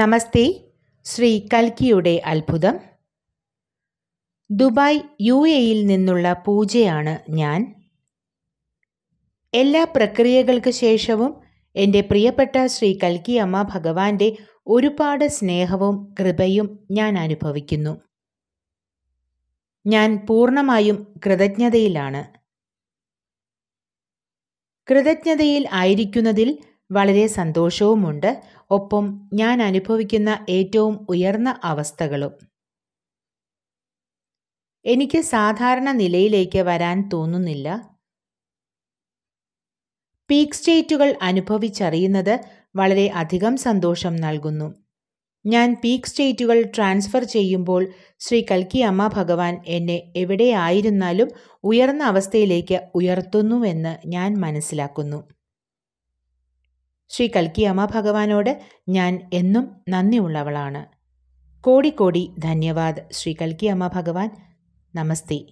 നമസ്തേ ശ്രീ കൽക്കിയുടെ അത്ഭുതം Dubai U എയിൽ നിന്നുള്ള പൂജയാണ് ഞാൻ എല്ലാ പ്രക്രിയകൾക്ക് ശേഷവും എൻ്റെ പ്രിയപ്പെട്ട ശ്രീ കൽക്കി അമ്മ ഭഗവാന്റെ ഒരുപാട് സ്നേഹവും കൃപയും ഞാൻ അനുഭവിക്കുന്നു ഞാൻ പൂർണ്ണമായും കൃതജ്ഞതയിലാണ് കൃതജ്ഞതയിൽ ആയിരിക്കുന്നതിൽ വളരെ സന്തോഷവുമുണ്ട് ഒപ്പം ഞാൻ അനുഭവിക്കുന്ന ഏറ്റവും ഉയർന്ന അവസ്ഥകളും എനിക്ക് സാധാരണ നിലയിലേക്ക് വരാൻ തോന്നുന്നില്ല പീക്ക് സ്റ്റേറ്റുകൾ അനുഭവിച്ചറിയുന്നത് വളരെ അധികം സന്തോഷം നൽകുന്നു ഞാൻ പീക്ക് സ്റ്റേറ്റുകൾ ട്രാൻസ്ഫർ ചെയ്യുമ്പോൾ ശ്രീ കൽക്കി അമ്മ ഭഗവാൻ എന്നെ എവിടെയായിരുന്നാലും ഉയർന്ന അവസ്ഥയിലേക്ക് ഉയർത്തുന്നുവെന്ന് ഞാൻ മനസ്സിലാക്കുന്നു ശ്രീ കൽക്കി അമ്മ ഭഗവാനോട് ഞാൻ എന്നും നന്ദിയുള്ളവളാണ് കോടിക്കോടി ധന്യവാദ് ശ്രീ കൽക്കി അമ്മ ഭഗവാൻ നമസ്തേ